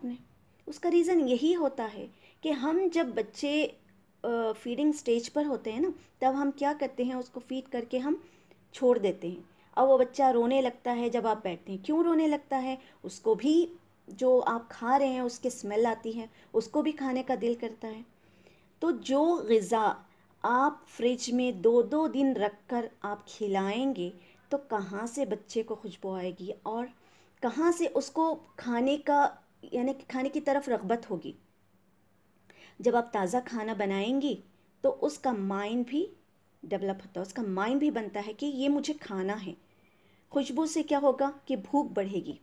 अपने उसका रीज़न यही होता है कि हम जब बच्चे फीडिंग स्टेज पर होते हैं ना तब हम क्या करते हैं उसको फीड करके हम छोड़ देते हैं अब वो बच्चा रोने लगता है जब आप बैठते हैं क्यों रोने लगता है उसको भी जो आप खा रहे हैं उसकी स्मेल आती है उसको भी खाने का दिल करता है तो जो गज़ा आप फ्रिज में दो दो दिन रख कर आप खिलाएंगे तो कहाँ से बच्चे को खुशबू आएगी और कहाँ से उसको खाने का यानी कि खाने की तरफ रगबत होगी जब आप ताज़ा खाना बनाएंगी तो उसका माइंड भी डेवलप होता है उसका माइंड भी बनता है कि ये मुझे खाना है खुशबू से क्या होगा कि भूख बढ़ेगी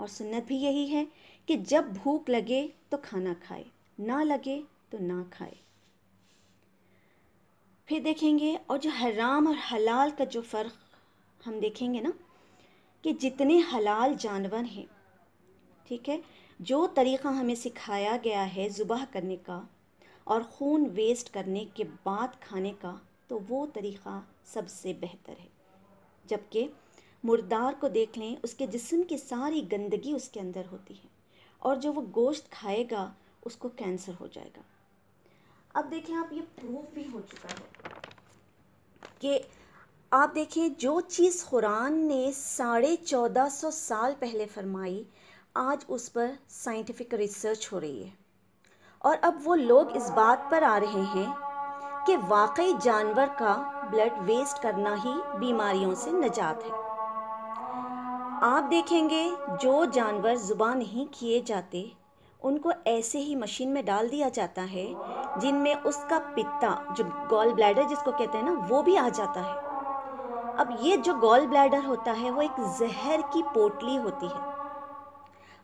और सुन्नत भी यही है कि जब भूख लगे तो खाना खाए ना लगे तो ना खाए फिर देखेंगे और जो हराम और हलाल का जो फ़र्क हम देखेंगे ना कि जितने हलाल जानवर हैं ठीक है जो तरीक़ा हमें सिखाया गया है ज़ुबह करने का और खून वेस्ट करने के बाद खाने का तो वो तरीक़ा सबसे बेहतर है जबकि मुर्दार को देख लें उसके जिस्म की सारी गंदगी उसके अंदर होती है और जो वो गोश्त खाएगा उसको कैंसर हो जाएगा अब देखें आप ये प्रूफ भी हो चुका है कि आप देखें जो चीज़ कुरान ने साढ़े चौदह सौ साल पहले फरमाई आज उस पर साइंटिफिक रिसर्च हो रही है और अब वो लोग इस बात पर आ रहे हैं कि वाकई जानवर का ब्लड वेस्ट करना ही बीमारियों से नजात है आप देखेंगे जो जानवर ज़ुबान नहीं किए जाते उनको ऐसे ही मशीन में डाल दिया जाता है जिनमें उसका पित्ता जो गॉल ब्लैडर जिसको कहते हैं ना वो भी आ जाता है अब ये जो गॉल ब्लैडर होता है वो एक जहर की पोटली होती है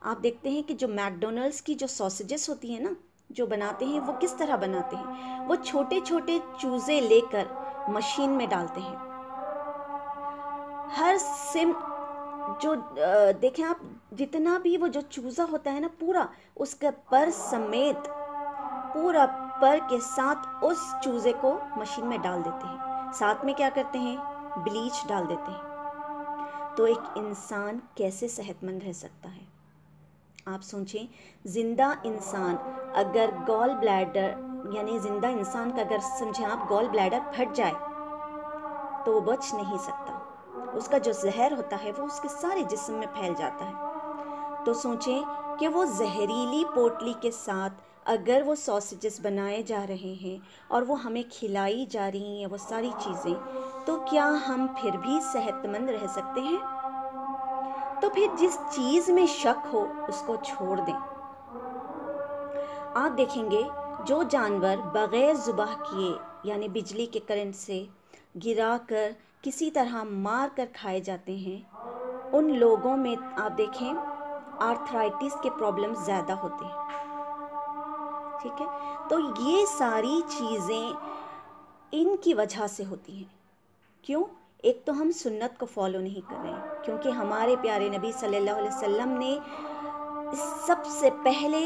आप देखते हैं कि जो मैकडोनल्ड्स की जो सॉसेजेस होती है ना जो बनाते हैं वो किस तरह बनाते हैं वो छोटे छोटे चूज़े लेकर मशीन में डालते हैं हर सिम जो देखें आप जितना भी वो जो चूज़ा होता है ना पूरा उसके पर समेत पूरा पर के साथ उस चूज़े को मशीन में डाल देते हैं साथ में क्या करते हैं ब्लीच डाल देते हैं तो एक इंसान कैसे सेहतमंद रह सकता है आप सोचें ज़िंदा इंसान अगर गॉल ब्लैडर यानी ज़िंदा इंसान का अगर समझें आप गॉल ब्लैडर फट जाए तो वो बच नहीं सकता उसका जो जहर होता है वो उसके सारे जिस्म में फैल जाता है तो सोचें कि वो जहरीली पोटली के साथ अगर वो सॉसेजेस बनाए जा रहे हैं और वो हमें खिलाई जा रही हैं वो सारी चीज़ें तो क्या हम फिर भी सेहतमंद रह सकते हैं तो फिर जिस चीज में शक हो उसको छोड़ दें आप देखेंगे जो जानवर बग़ैर जुबाह किए यानी बिजली के करंट से गिरा कर किसी तरह मार कर खाए जाते हैं उन लोगों में आप देखें आर्थराइटिस के प्रॉब्लम ज़्यादा होते हैं ठीक है तो ये सारी चीज़ें इनकी वजह से होती हैं क्यों एक तो हम सुन्नत को फॉलो नहीं कर रहे हैं क्योंकि हमारे प्यारे नबी सल्लल्लाहु अलैहि वसल्लम ने सबसे पहले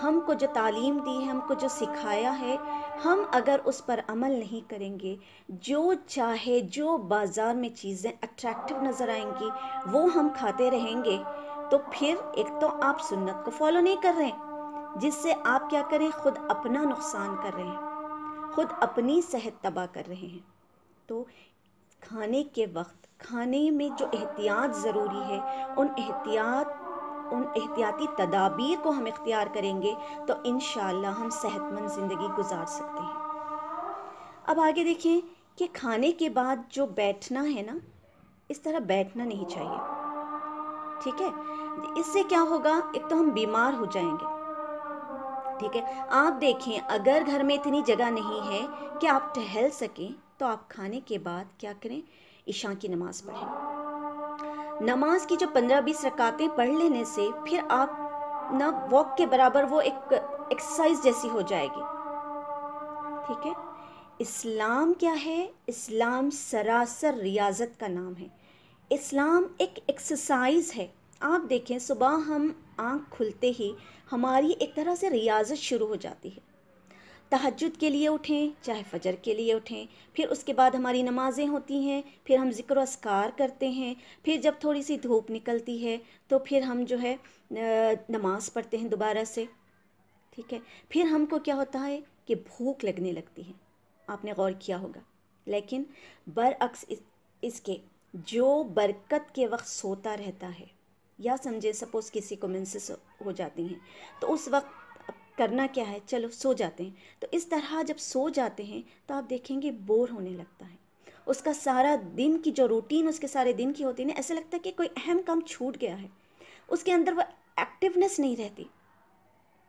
हमको जो तालीम दी है हमको जो सिखाया है हम अगर उस पर अमल नहीं करेंगे जो चाहे जो बाज़ार में चीज़ें अट्रैक्टिव नज़र आएंगी वो हम खाते रहेंगे तो फिर एक तो आप सुन्नत को फॉलो नहीं कर रहे हैं जिससे आप क्या करें खुद अपना नुकसान कर रहे हैं खुद अपनी सेहत तबाह कर रहे हैं तो खाने के वक्त खाने में जो एहतियात ज़रूरी है उन एहतियात उन एहतियाती तदाबीर को हम इख्तियार करेंगे तो इन हम सेहतमंद ज़िंदगी गुजार सकते हैं अब आगे देखें कि खाने के बाद जो बैठना है ना इस तरह बैठना नहीं चाहिए ठीक है इससे क्या होगा एक तो हम बीमार हो जाएंगे ठीक है आप देखें अगर घर में इतनी जगह नहीं है कि आप टहल सकें तो आप खाने के बाद क्या करें ईशा की नमाज़ पढ़ें नमाज की जो पंद्रह बीस रकातें पढ़ लेने से फिर आप ना वॉक के बराबर वो एक एक्सरसाइज जैसी हो जाएगी ठीक है इस्लाम क्या है इस्लाम सरासर रियाजत का नाम है इस्लाम एक एक्सरसाइज है आप देखें सुबह हम आँख खुलते ही हमारी एक तरह से रियाजत शुरू हो जाती है तहजद के लिए उठें चाहे फजर के लिए उठें फिर उसके बाद हमारी नमाज़ें होती हैं फिर हम ज़िक्र असकार करते हैं फिर जब थोड़ी सी धूप निकलती है तो फिर हम जो है नमाज़ पढ़ते हैं दोबारा से ठीक है फिर हमको क्या होता है कि भूख लगने लगती है आपने गौर किया होगा लेकिन बरअक्स इस, इसके जो बरकत के वक्त सोता रहता है या समझे सपोज़ किसी को मेंसेस हो जाती हैं तो उस वक्त करना क्या है चलो सो जाते हैं तो इस तरह जब सो जाते हैं तो आप देखेंगे बोर होने लगता है उसका सारा दिन की जो रूटीन उसके सारे दिन की होती है ना ऐसा लगता है कि कोई अहम काम छूट गया है उसके अंदर वो एक्टिवनेस नहीं रहती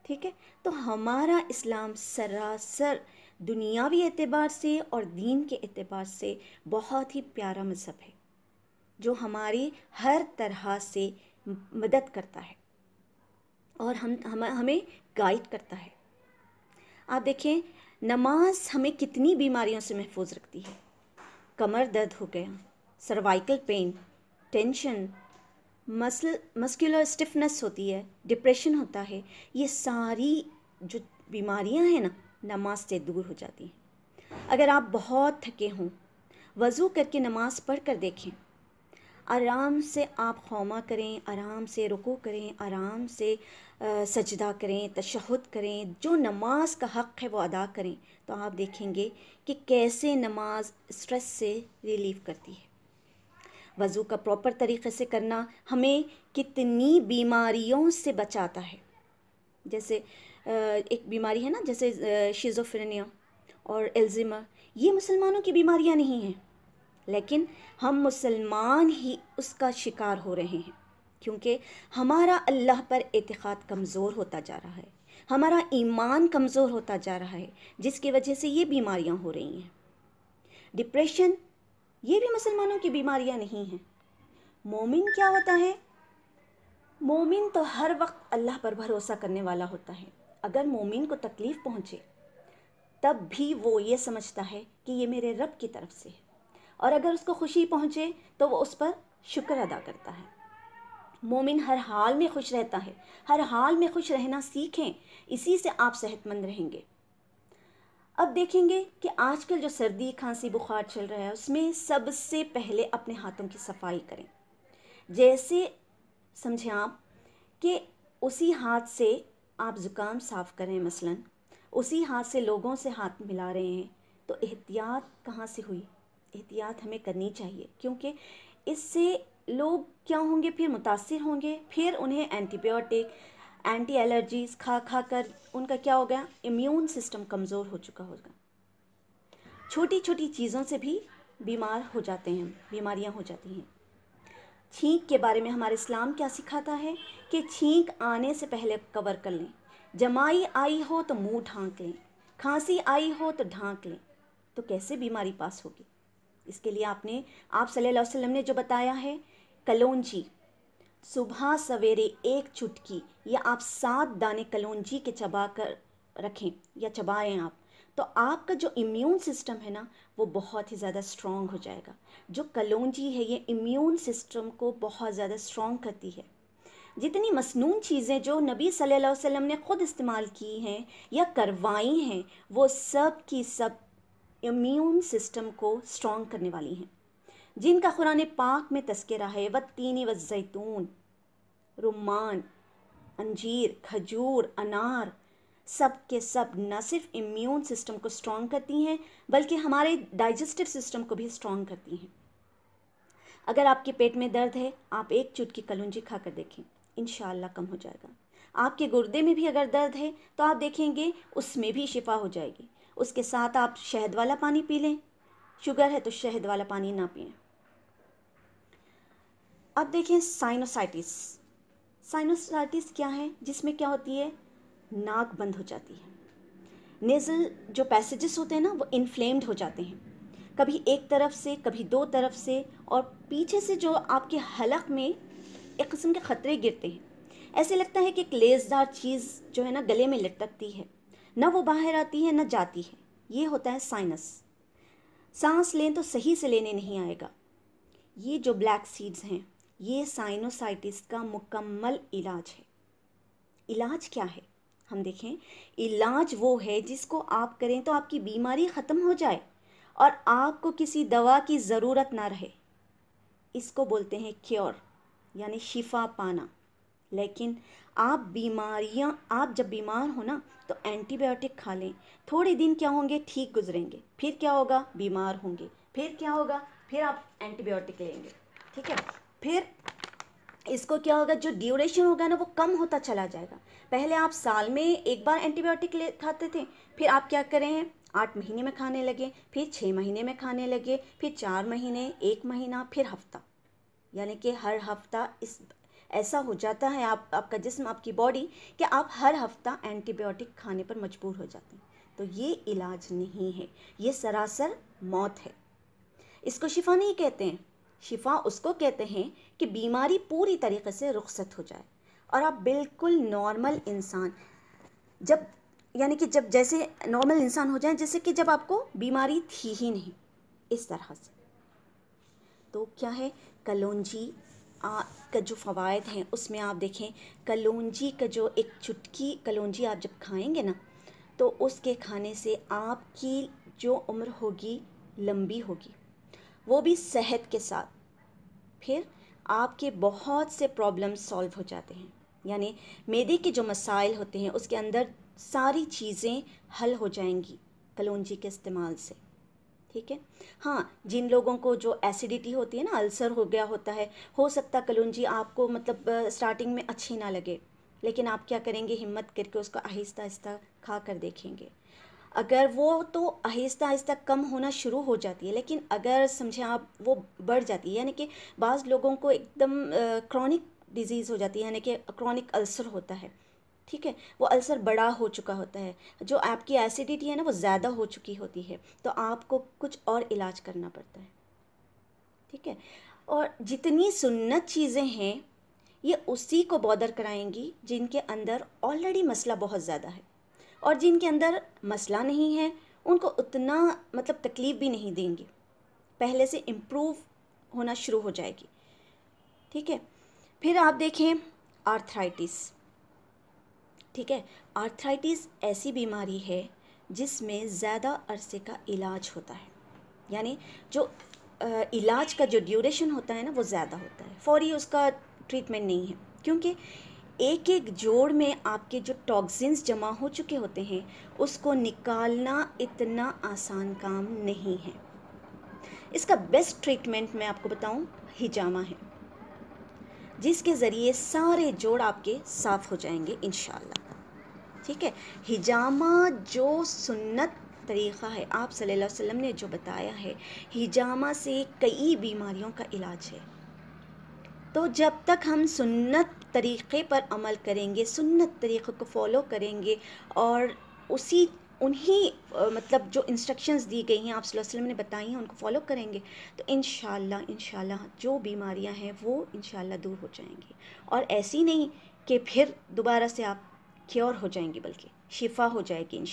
ठीक है तो हमारा इस्लाम सरासर दुनियावी एतबार से और दीन के एतबार से बहुत ही प्यारा मज़हब है जो हमारी हर तरह से मदद करता है और हम हम हमें गाइड करता है आप देखें नमाज हमें कितनी बीमारियों से महफूज रखती है कमर दर्द हो गया cervical pain tension muscle muscular stiffness होती है डिप्रेशन होता है ये सारी जो बीमारियां हैं ना नमाज से दूर हो जाती हैं अगर आप बहुत थके हों वज़ू करके नमाज़ पढ़ कर देखें आराम से आप खौमा करें आराम से रुको करें आराम से आ, सजदा करें तशहद करें जो नमाज का हक़ है वो अदा करें तो आप देखेंगे कि कैसे नमाज स्ट्रेस से रिलीव करती है वज़ू का प्रॉपर तरीक़े से करना हमें कितनी बीमारियों से बचाता है जैसे एक बीमारी है ना जैसे शिज़ोफ्रेनिया और एल्जिमा ये मुसलमानों की बीमारियां नहीं हैं लेकिन हम मुसलमान ही उसका शिकार हो रहे हैं क्योंकि हमारा अल्लाह पर एतक़ाद कमज़ोर होता जा रहा है हमारा ईमान कमज़ोर होता जा रहा है जिसकी वजह से ये बीमारियां हो रही हैं डिप्रेशन ये भी मुसलमानों की बीमारियां नहीं हैं मोमिन क्या होता है मोमिन तो हर वक्त अल्लाह पर भरोसा करने वाला होता है अगर मोमिन को तकलीफ़ पहुँचे तब भी वो ये समझता है कि ये मेरे रब की तरफ से है और अगर उसको खुशी पहुँचे तो वो उस पर शुक्र अदा करता है मोमिन हर हाल में खुश रहता है हर हाल में खुश रहना सीखें इसी से आप सेहतमंद रहेंगे अब देखेंगे कि आजकल जो सर्दी खांसी बुखार चल रहा है उसमें सबसे पहले अपने हाथों की सफाई करें जैसे समझें आप कि उसी हाथ से आप ज़ुकाम साफ़ करें मसलन उसी हाथ से लोगों से हाथ मिला रहे हैं तो एहतियात कहाँ से हुई एहतियात हमें करनी चाहिए क्योंकि इससे लोग क्या होंगे फिर मुतासर होंगे फिर उन्हें एंटीबायोटिक एंटी एलर्जीज़ खा खा कर उनका क्या हो गया इम्यून सिस्टम कमज़ोर हो चुका होगा छोटी छोटी चीज़ों से भी बीमार हो जाते हैं बीमारियां हो जाती हैं छींक के बारे में हमारे इस्लाम क्या सिखाता है कि छींक आने से पहले कवर कर लें जमाई आई हो तो मुंह ढांक लें खांसी आई हो तो ढांक लें तो कैसे बीमारी पास होगी इसके लिए आपने आप सल्लल्लाहु अलैहि वसल्लम ने जो बताया है कलौंजी सुबह सवेरे एक चुटकी या आप सात दाने कलौंजी के चबा कर रखें या चबाएं आप तो आपका जो इम्यून सिस्टम है ना वो बहुत ही ज़्यादा स्ट्रॉन्ग हो जाएगा जो कलौंजी है ये इम्यून सिस्टम को बहुत ज़्यादा स्ट्रॉन्ग करती है जितनी मसनून चीज़ें जो नबी सल्लल्लाहु अलैहि वसल्लम ने ख़ुद इस्तेमाल की हैं या करवाई हैं वो सब की सब इम्यून सिस्टम को स्ट्रॉन्ग करने वाली हैं जिनका कुरान पाक में तस्करा है व तीनी व जैतून रुमान अंजीर खजूर अनार सब के सब न सिर्फ इम्यून सिस्टम को स्ट्रॉन्ग करती हैं बल्कि हमारे डाइजेस्टिव सिस्टम को भी स्ट्रॉन्ग करती हैं अगर आपके पेट में दर्द है आप एक चुटकी कलूंजी खा कर देखें इन कम हो जाएगा आपके गुर्दे में भी अगर दर्द है तो आप देखेंगे उसमें भी शिफा हो जाएगी उसके साथ आप शहद वाला पानी पी लें शुगर है तो शहद वाला पानी ना पिए अब देखें साइनोसाइटिस साइनोसाइटिस क्या है जिसमें क्या होती है नाक बंद हो जाती है नेज़ल जो पैसेजेस होते हैं ना वो इन्फ्लेम्ड हो जाते हैं कभी एक तरफ से कभी दो तरफ से और पीछे से जो आपके हलक में एक किस्म के ख़तरे गिरते हैं ऐसे लगता है कि एक लेसदार चीज़ जो है ना गले में लटकती है न वो बाहर आती है न जाती है ये होता है साइनस सांस लें तो सही से लेने नहीं आएगा ये जो ब्लैक सीड्स हैं ये साइनोसाइटिस का मुकम्मल इलाज है इलाज क्या है हम देखें इलाज वो है जिसको आप करें तो आपकी बीमारी ख़त्म हो जाए और आपको किसी दवा की ज़रूरत ना रहे इसको बोलते हैं क्योर यानी शिफा पाना लेकिन आप बीमारियां आप जब बीमार हो ना तो एंटीबायोटिक खा लें थोड़े दिन क्या होंगे ठीक गुजरेंगे फिर क्या होगा बीमार होंगे फिर क्या होगा फिर आप एंटीबायोटिक लेंगे ठीक है फिर इसको क्या होगा जो ड्यूरेशन होगा ना वो कम होता चला जाएगा पहले आप साल में एक बार एंटीबायोटिक ले खाते थे फिर आप क्या करें आठ महीने में खाने लगे फिर छः महीने में खाने लगे फिर चार महीने एक महीना फिर हफ्ता यानी कि हर हफ्ता इस ऐसा हो जाता है आप आपका जिस्म आपकी बॉडी कि आप हर हफ्ता एंटीबायोटिक खाने पर मजबूर हो जाते हैं तो ये इलाज नहीं है ये सरासर मौत है इसको शिफा नहीं कहते हैं शिफा उसको कहते हैं कि बीमारी पूरी तरीके से रुखसत हो जाए और आप बिल्कुल नॉर्मल इंसान जब यानी कि जब जैसे नॉर्मल इंसान हो जाए जैसे कि जब आपको बीमारी थी ही नहीं इस तरह से तो क्या है कलौजी का जो फ़वाद हैं उसमें आप देखें कलौंजी का जो एक चुटकी कलौजी आप जब खाएंगे ना तो उसके खाने से आपकी जो उम्र होगी लंबी होगी वो भी सेहत के साथ फिर आपके बहुत से प्रॉब्लम सॉल्व हो जाते हैं यानी मेदे के जो मसाइल होते हैं उसके अंदर सारी चीज़ें हल हो जाएंगी कलौजी के इस्तेमाल से ठीक है हाँ जिन लोगों को जो एसिडिटी होती है ना अल्सर हो गया होता है हो सकता कलुंजी आपको मतलब स्टार्टिंग में अच्छी ना लगे लेकिन आप क्या करेंगे हिम्मत करके उसको आहिस्ता आहिस्ता खा कर देखेंगे अगर वो तो आहिस्ता आहिस्ता कम होना शुरू हो जाती है लेकिन अगर समझें आप वो बढ़ जाती है यानी कि बाज़ लोगों को एकदम क्रॉनिक डिजीज़ हो जाती है यानी कि क्रॉनिक अल्सर होता है ठीक है वो अल्सर बड़ा हो चुका होता है जो आपकी एसिडिटी है ना वो ज़्यादा हो चुकी होती है तो आपको कुछ और इलाज करना पड़ता है ठीक है और जितनी सुन्नत चीज़ें हैं ये उसी को बॉदर कराएंगी जिनके अंदर ऑलरेडी मसला बहुत ज़्यादा है और जिनके अंदर मसला नहीं है उनको उतना मतलब तकलीफ़ भी नहीं देंगे पहले से इम्प्रूव होना शुरू हो जाएगी ठीक है फिर आप देखें आर्थराइटिस ठीक है आर्थराइटिस ऐसी बीमारी है जिसमें ज़्यादा अरसे का इलाज होता है यानी जो इलाज का जो ड्यूरेशन होता है ना वो ज़्यादा होता है फौरी उसका ट्रीटमेंट नहीं है क्योंकि एक एक जोड़ में आपके जो टॉक्सिन्स जमा हो चुके होते हैं उसको निकालना इतना आसान काम नहीं है इसका बेस्ट ट्रीटमेंट मैं आपको बताऊं हिजामा है जिसके ज़रिए सारे जोड़ आपके साफ़ हो जाएंगे इन ठीक है हिजामा जो सुन्नत तरीक़ा है आप सल्लल्लाहु अलैहि वसल्लम ने जो बताया है हिजामा से कई बीमारियों का इलाज है तो जब तक हम सुन्नत तरीक़े पर अमल करेंगे सुन्नत तरीक़े को फॉलो करेंगे और उसी उन्हीं मतलब जो इंस्ट्रक्शंस दी गई हैं आप वसल्लम ने बताई हैं उनको फॉलो करेंगे तो इन इन जो बीमारियां हैं वो इन दूर हो जाएंगी और ऐसी नहीं कि फिर दोबारा से आप क्योर हो जाएंगी बल्कि शिफा हो जाएगी इन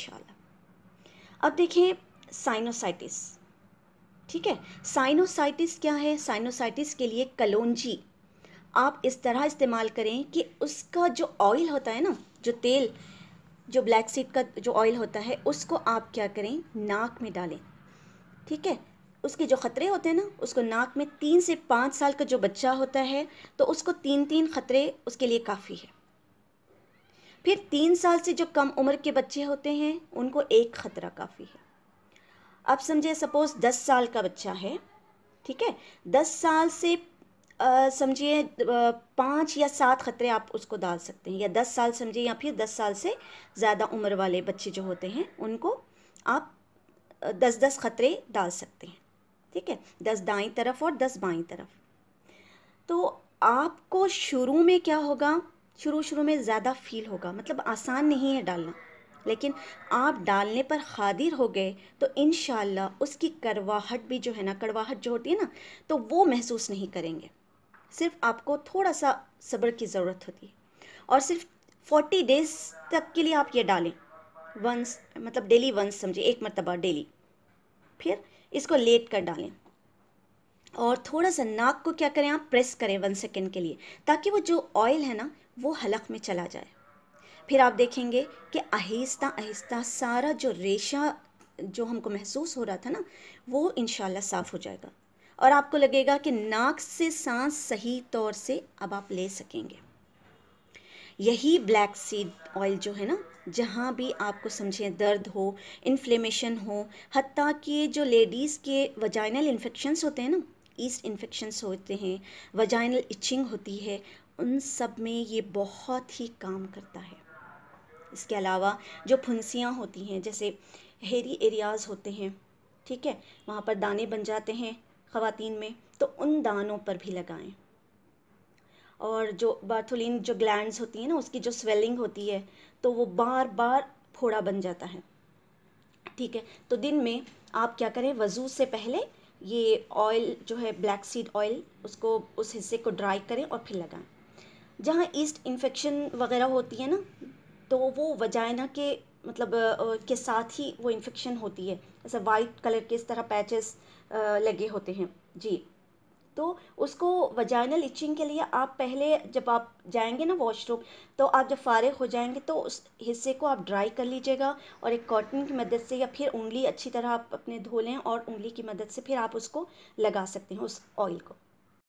अब देखें साइनोसाइटिस ठीक है साइनोसाइटिस क्या है साइनोसाइटिस के लिए कलोंजी आप इस तरह इस्तेमाल करें कि उसका जो ऑयल होता है ना जो तेल जो ब्लैक सीड का जो ऑयल होता है उसको आप क्या करें नाक में डालें ठीक है उसके जो ख़तरे होते हैं ना उसको नाक में तीन से पाँच साल का जो बच्चा होता है तो उसको तीन तीन ख़तरे उसके लिए काफ़ी है फिर तीन साल से जो कम उम्र के बच्चे होते हैं उनको एक ख़तरा काफ़ी है अब समझे सपोज़ दस साल का बच्चा है ठीक है दस साल से समझिए पाँच या सात ख़तरे आप उसको डाल सकते हैं या दस साल समझिए या फिर दस साल से ज़्यादा उम्र वाले बच्चे जो होते हैं उनको आप दस दस ख़तरे डाल सकते हैं ठीक है दस दाई तरफ और दस बाई तरफ तो आपको शुरू में क्या होगा शुरू शुरू में ज़्यादा फील होगा मतलब आसान नहीं है डालना लेकिन आप डालने पर खादिर हो गए तो इन उसकी करवाहट भी जो है ना करवाहट जो होती है ना तो वो महसूस नहीं करेंगे सिर्फ आपको थोड़ा सा सब्र की ज़रूरत होती है और सिर्फ फोर्टी डेज तक के लिए आप ये डालें वंस मतलब डेली वंस समझिए एक मरतबा डेली फिर इसको लेट कर डालें और थोड़ा सा नाक को क्या करें आप प्रेस करें वन सेकेंड के लिए ताकि वो जो ऑयल है ना वो हलक में चला जाए फिर आप देखेंगे कि आहिस्ता आहिस्ता सारा जो रेशा जो हमको महसूस हो रहा था ना वो इन साफ़ हो जाएगा और आपको लगेगा कि नाक से सांस सही तौर से अब आप ले सकेंगे यही ब्लैक सीड ऑयल जो है ना जहाँ भी आपको समझें दर्द हो इन्फ्लेमेशन हो हती कि जो लेडीज़ के वजाइनल इन्फेक्शंस होते हैं ना ईस्ट इन्फेक्शंस होते हैं वजाइनल इचिंग होती है उन सब में ये बहुत ही काम करता है इसके अलावा जो फुंसियाँ होती हैं जैसे हेरी एरियाज़ होते हैं ठीक है वहाँ पर दाने बन जाते हैं ख़वान में तो उन दानों पर भी लगाएं और जो बार्थोलिन जो ग्लैंड्स होती हैं ना उसकी जो स्वेलिंग होती है तो वो बार बार फोड़ा बन जाता है ठीक है तो दिन में आप क्या करें वज़ू से पहले ये ऑयल जो है ब्लैक सीड ऑयल उसको उस हिस्से को ड्राई करें और फिर लगाएं जहाँ ईस्ट इन्फेक्शन वगैरह होती है ना तो वो वजाइना के मतलब के साथ ही वो इन्फेक्शन होती है जैसे वाइट कलर के इस तरह पैचेस लगे होते हैं जी तो उसको वजाइनल इचिंग के लिए आप पहले जब आप जाएंगे ना वॉशरूम तो आप जब फारे हो जाएंगे तो उस हिस्से को आप ड्राई कर लीजिएगा और एक कॉटन की मदद से या फिर उंगली अच्छी तरह आप अपने धो लें और उंगली की मदद से फिर आप उसको लगा सकते हैं उस ऑयल को